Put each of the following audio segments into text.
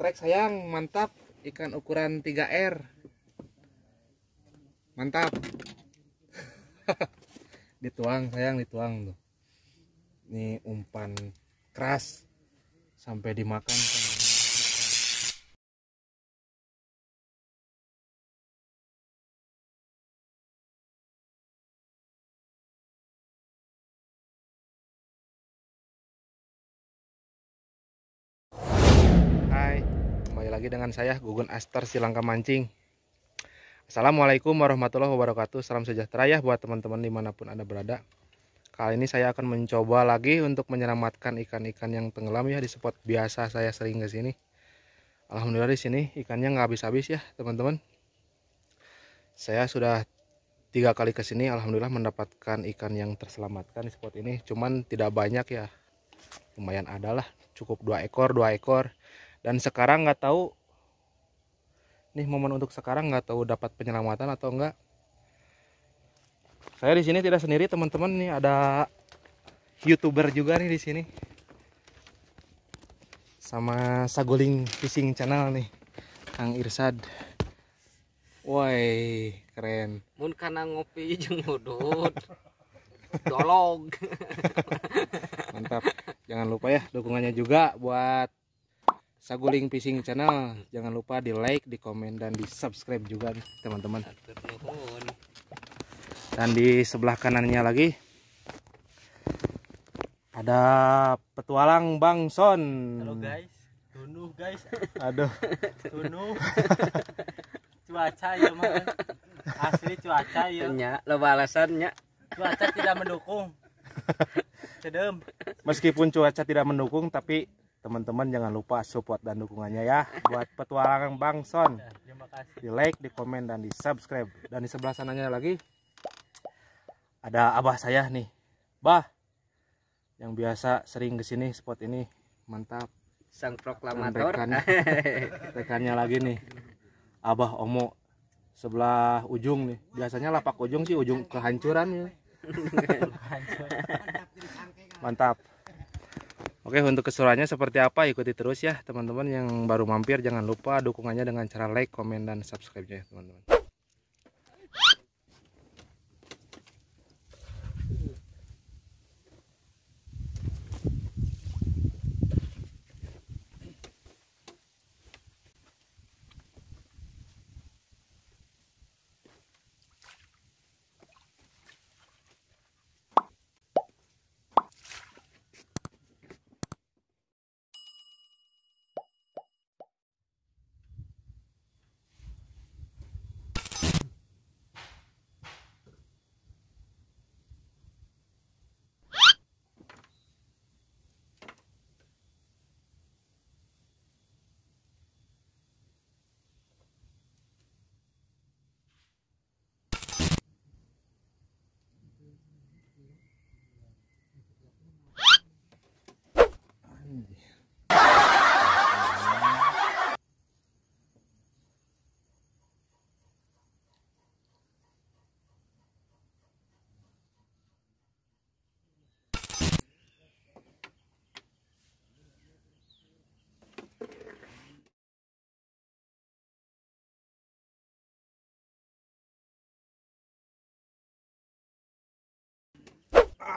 strike sayang mantap ikan ukuran 3R mantap dituang sayang dituang tuh ini umpan keras sampai dimakan lagi dengan saya Gugun Aster Silangka Mancing Assalamualaikum warahmatullahi wabarakatuh Salam sejahtera ya buat teman-teman dimanapun Anda berada Kali ini saya akan mencoba lagi untuk menyelamatkan ikan-ikan yang tenggelam ya di spot biasa saya sering ke sini Alhamdulillah di sini ikannya nggak habis-habis ya teman-teman Saya sudah tiga kali ke sini Alhamdulillah mendapatkan ikan yang terselamatkan di spot ini Cuman tidak banyak ya lumayan adalah cukup dua ekor dua ekor dan sekarang nggak tahu nih momen untuk sekarang nggak tahu dapat penyelamatan atau enggak saya di sini tidak sendiri teman-teman nih ada youtuber juga nih di sini sama saguling Fishing Channel nih Kang Irsad woi keren mun karena ngopi jeung ngudut dolog mantap jangan lupa ya dukungannya juga buat Saguling Fishing Channel. Jangan lupa di like, di komen, dan di subscribe juga teman-teman. Dan di sebelah kanannya lagi ada petualang Bang Son. Halo guys, tunuh guys. Aduh, tunuh. cuaca ya man. Asli cuaca ya. Nya, lo balasannya. Cuaca tidak mendukung. Sedem. Meskipun cuaca tidak mendukung, tapi teman-teman jangan lupa support dan dukungannya ya buat petualangan Bang Son. Ya, terima kasih. Di like, di komen dan di subscribe. Dan di sebelah sananya lagi ada abah saya nih, bah yang biasa sering kesini spot ini mantap. Sang proklamator. Rekan, rekannya lagi nih, abah Omo sebelah ujung nih. Biasanya lapak ujung sih ujung kehancuran ya. Mantap. Oke untuk keseruannya seperti apa ikuti terus ya teman-teman yang baru mampir jangan lupa dukungannya dengan cara like, komen, dan subscribe-nya ya, teman-teman.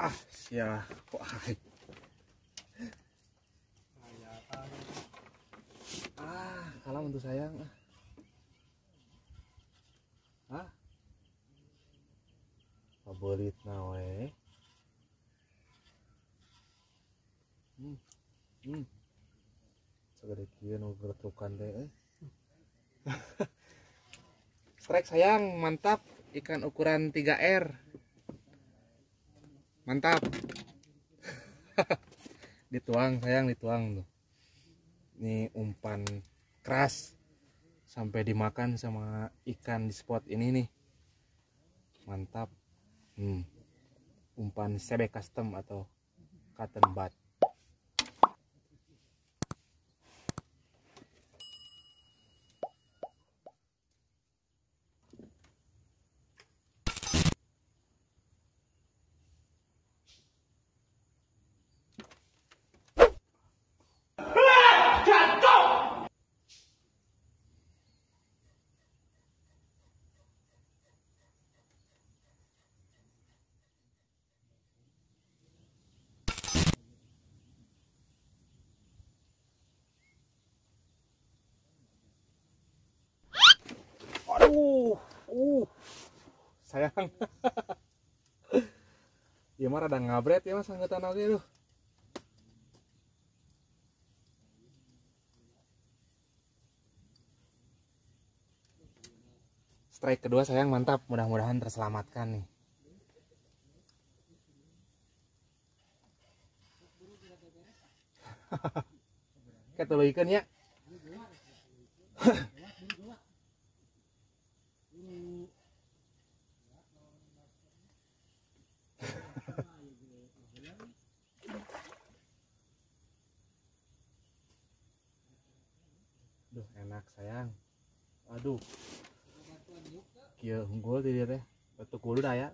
啊，是啊，哇！Ah, ya, ah, alam untuk sayang. Ah. favorit na we. Hmm. Hmm. Segede kieu nu gertukan teh. Eh. Strike sayang, mantap ikan ukuran 3R mantap dituang sayang dituang tuh ini umpan keras sampai dimakan sama ikan di spot ini nih mantap hmm. umpan sebe custom atau cotton bud uh sayang ya mah ada ngabret ya mas angkutan oke tuh strike kedua sayang mantap mudah-mudahan terselamatkan nih ikan ya. sayang aduh kia unggul di dia teh batu kudu dah ya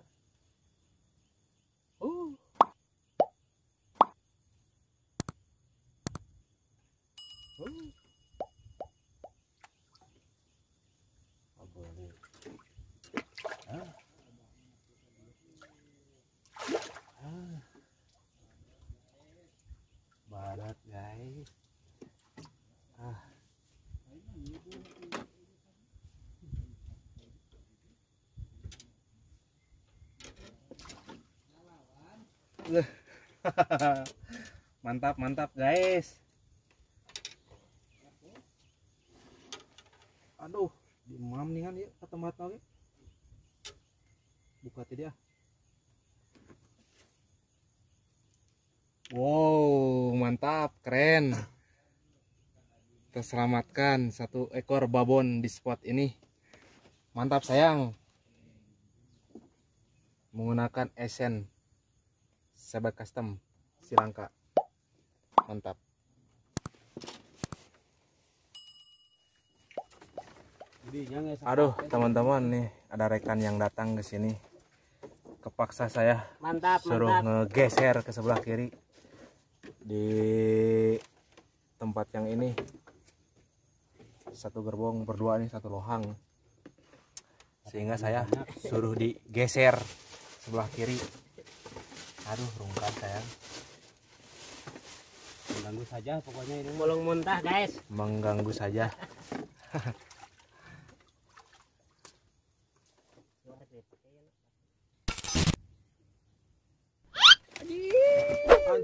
mantap mantap guys aduh dimam nih kan ya kata mata ya buka ah. wow mantap keren terselamatkan satu ekor babon di spot ini mantap sayang menggunakan esen sahabat custom silangka mantap aduh teman-teman nih ada rekan yang datang ke sini kepaksa saya mantap, suruh mantap. ngegeser ke sebelah kiri di tempat yang ini satu gerbong berdua ini satu lohang sehingga saya suruh digeser sebelah kiri aduh rungkat sayang mengganggu saja pokoknya ini bolong muntah guys mengganggu saja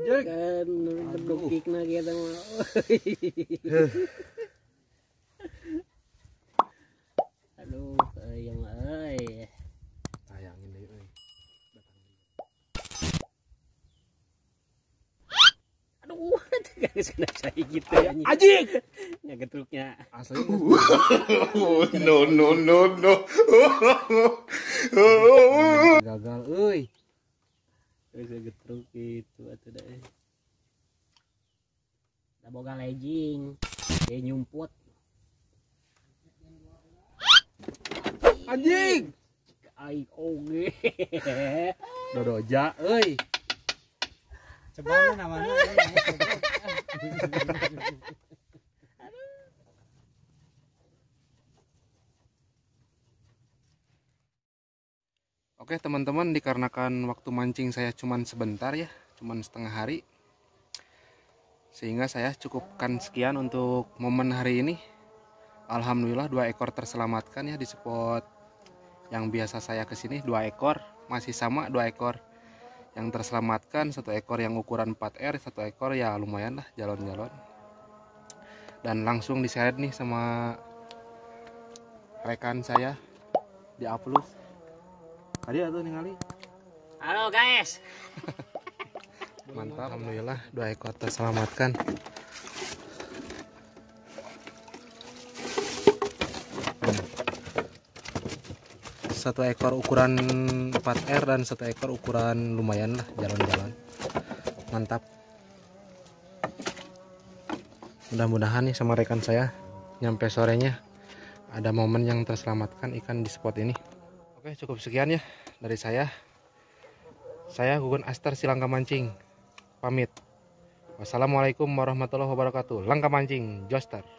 aduh Aji, gitu anjing getruknya no no no no gagal Saya terus getruk gitu atuh da eh. da boga lejing dia nyumput anjing aing oge dodoja oi. coba namanya Oke teman-teman dikarenakan waktu mancing saya cuman sebentar ya cuman setengah hari sehingga saya cukupkan sekian untuk momen hari ini Alhamdulillah dua ekor terselamatkan ya di spot yang biasa saya kesini dua ekor masih sama dua ekor yang terselamatkan satu ekor yang ukuran 4R satu ekor ya lumayan lah jalon-jalon dan langsung diseret nih sama rekan saya di upload tadi atau ningali halo guys mantap alhamdulillah dua ekor terselamatkan satu ekor ukuran 4R dan satu ekor ukuran lumayan lah jalan-jalan mantap mudah-mudahan nih sama rekan saya nyampe sorenya ada momen yang terselamatkan ikan di spot ini oke cukup sekian ya dari saya saya Gugun Aster Silangka Mancing pamit wassalamualaikum warahmatullahi wabarakatuh langka mancing Joster